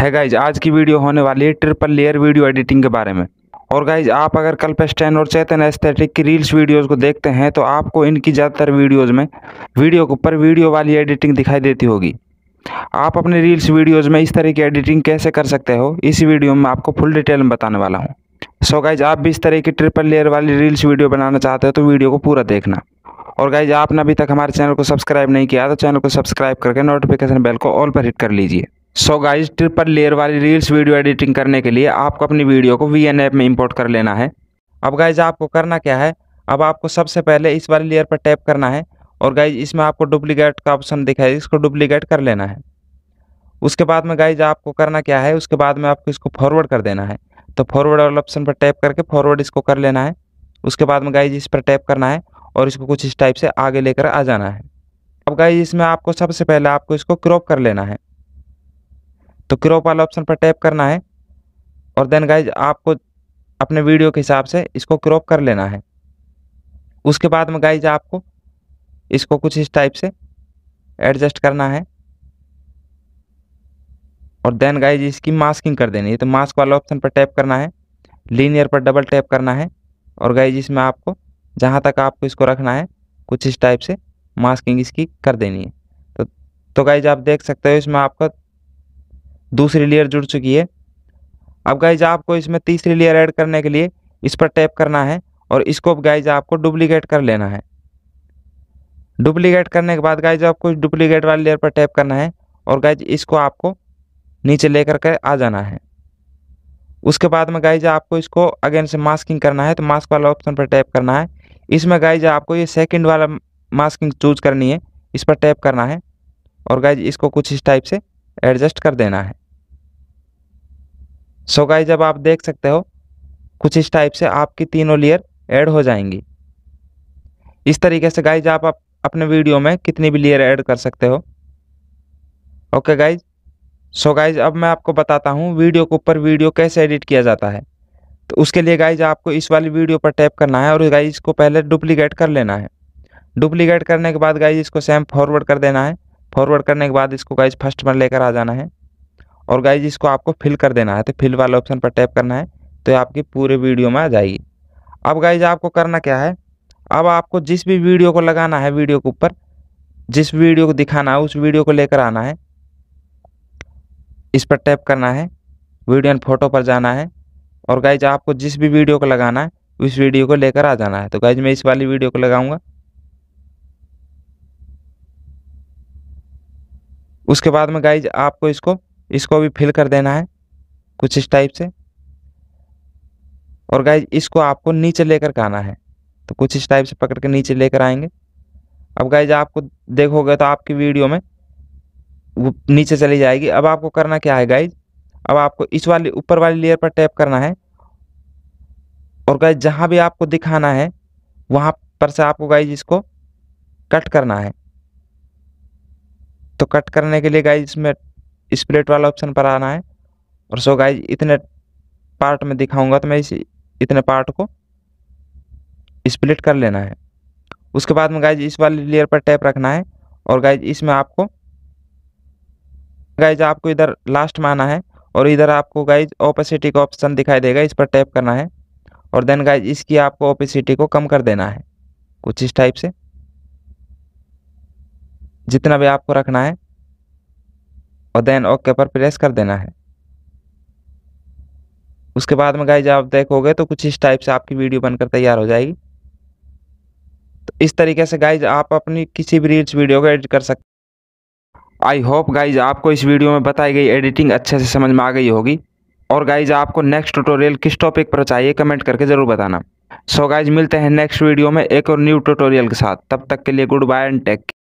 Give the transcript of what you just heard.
है गाइज आज की वीडियो होने वाली है ट्रिपल लेयर वीडियो एडिटिंग के बारे में और गाइज आप अगर कल्पेस्टैन और चैतन एस्थेटिक की रील्स वीडियोस को देखते हैं तो आपको इनकी ज़्यादातर वीडियोस में वीडियो के ऊपर वीडियो वाली एडिटिंग दिखाई देती होगी आप अपने रील्स वीडियोस में इस तरह की एडिटिंग कैसे कर सकते हो इस वीडियो में आपको फुल डिटेल में बताने वाला हूँ सो गाइज आप भी इस तरह की ट्रिपल लेयर वाली रील्स वीडियो बनाना चाहते हो तो वीडियो को पूरा देखना और गाइज आपने अभी तक हमारे चैनल को सब्सक्राइब नहीं किया तो चैनल को सब्सक्राइब करके नोटिफिकेशन बेल को ऑल पर हिट कर लीजिए सो गाइज ट्रिपल लेयर वाली रील्स वीडियो एडिटिंग करने के लिए आपको अपनी वीडियो को वी ऐप में इंपोर्ट कर लेना है अब गाइज आपको करना क्या है अब आपको सबसे पहले इस वाली लेयर पर टैप करना है और गाइज इसमें आपको डुप्लीकेट का ऑप्शन दिखाई इसको डुप्लीकेट कर लेना है उसके बाद में गाइज आपको करना क्या है उसके बाद में आपको इसको फॉरवर्ड कर देना है तो फॉरवर्ड वाले ऑप्शन पर टैप करके फॉरवर्ड इसको कर लेना है उसके बाद में गाइज इस पर टैप करना है और इसको कुछ इस टाइप से आगे लेकर आ जाना है अब गाइज इसमें आपको सबसे पहले आपको इसको क्रॉप कर लेना है तो क्रॉप वाला ऑप्शन पर टैप करना है और देन गाइज आपको अपने वीडियो के हिसाब से इसको क्रॉप कर लेना है उसके बाद में गाइज आपको इसको कुछ इस टाइप से एडजस्ट करना है और देन गाइज इसकी मास्किंग कर देनी है तो मास्क वाला ऑप्शन पर टैप करना है लीनियर पर डबल टैप करना है और गाइज इसमें आपको जहाँ तक आपको इसको रखना है कुछ इस टाइप से मास्किंग इसकी कर देनी है तो तो गाइज आप देख सकते हो इसमें आपका दूसरी लेयर जुड़ चुकी है अब गाइज आपको इसमें तीसरी लेयर ऐड करने के लिए इस पर टैप करना है और इसको गाइज आपको डुप्लीकेट कर लेना है डुप्लीकेट करने के बाद गाइज आपको इस डुप्लीकेट वाली लेयर पर टैप करना है और गाइज इसको आपको नीचे लेकर के आ जाना है उसके बाद में गाइज आपको इसको अगेन से मास्किंग करना है तो मास्क वाला ऑप्शन पर टैप करना है इसमें गाइज आपको ये सेकेंड वाला मास्किंग चूज करनी है इस पर टैप करना है और गाइज इसको कुछ इस टाइप से एडजस्ट कर देना है सो गाइस जब आप देख सकते हो कुछ इस टाइप से आपकी तीनों लेयर ऐड हो जाएंगी इस तरीके से गाइज आप, अपने वीडियो में कितनी भी लेयर ऐड कर सकते हो ओके गाइज सो गाइज अब मैं आपको बताता हूँ वीडियो के ऊपर वीडियो कैसे एडिट किया जाता है तो उसके लिए गाइज आपको इस वाली वीडियो पर टैप करना है और गाइज इसको पहले डुप्लीकेट कर लेना है डुप्लीकेट करने के बाद गाइज इसको सेम फॉरवर्ड कर देना है फॉरवर्ड करने के बाद इसको गाइज फर्स्ट पर लेकर आ जाना है और गाइज इसको आपको फिल कर देना है तो फिल वाले ऑप्शन पर टैप करना है तो आपकी पूरे वीडियो में आ जाएगी अब गाइज आपको करना क्या है अब आपको जिस भी वीडियो को लगाना है वीडियो के ऊपर जिस वीडियो को दिखाना है उस वीडियो को लेकर आना है इस पर टैप करना है वीडियो एंड फोटो पर जाना है और गाइज आपको जिस भी वीडियो को लगाना है उस वीडियो को लेकर आ जाना है तो गाइज मैं इस वाली वीडियो को लगाऊंगा उसके बाद में गाइज आपको इसको इसको भी फिल कर देना है कुछ इस टाइप से और गाइज इसको आपको नीचे लेकर के आना है तो कुछ इस टाइप से पकड़ के नीचे लेकर आएंगे अब गाइज आपको देखोगे तो आपकी वीडियो में वो नीचे चली जाएगी अब आपको करना क्या है गाइज अब आपको इस वाली ऊपर वाली लेयर पर टैप करना है और गाइज जहाँ भी आपको दिखाना है वहाँ पर से आपको गाइज इसको कट करना है तो कट करने के लिए गाइज इसमें स्प्लिट वाला ऑप्शन पर आना है और सो गाइज इतने पार्ट में दिखाऊंगा तो मैं इस इतने पार्ट को स्प्लिट कर लेना है उसके बाद में गाइज इस वाले लेयर पर टैप रखना है और गाइज इसमें आपको गाइज आपको इधर लास्ट में आना है और इधर आपको गाइज ओपेसिटी का ऑप्शन दिखाई देगा इस पर टैप करना है और देन गाइज इसकी आपको ओपेसिटी को कम कर देना है कुछ इस टाइप से जितना भी आपको रखना है और देन ओके पर प्रेस कर देना है उसके बाद में गाइज आप देखोगे तो कुछ इस टाइप से आपकी वीडियो बनकर तैयार हो जाएगी तो इस तरीके से गाइज आप अपनी किसी भी रील्स वीडियो को एडिट कर सकते आई होप गाइज आपको इस वीडियो में बताई गई एडिटिंग अच्छे से समझ में आ गई होगी और गाइज आपको नेक्स्ट ट्यूटोरियल किस टॉपिक पर चाहिए कमेंट करके ज़रूर बताना सो so गाइज मिलते हैं नेक्स्ट वीडियो में एक और न्यू ट्यूटोरियल के साथ तब तक के लिए गुड बाय एंड टेक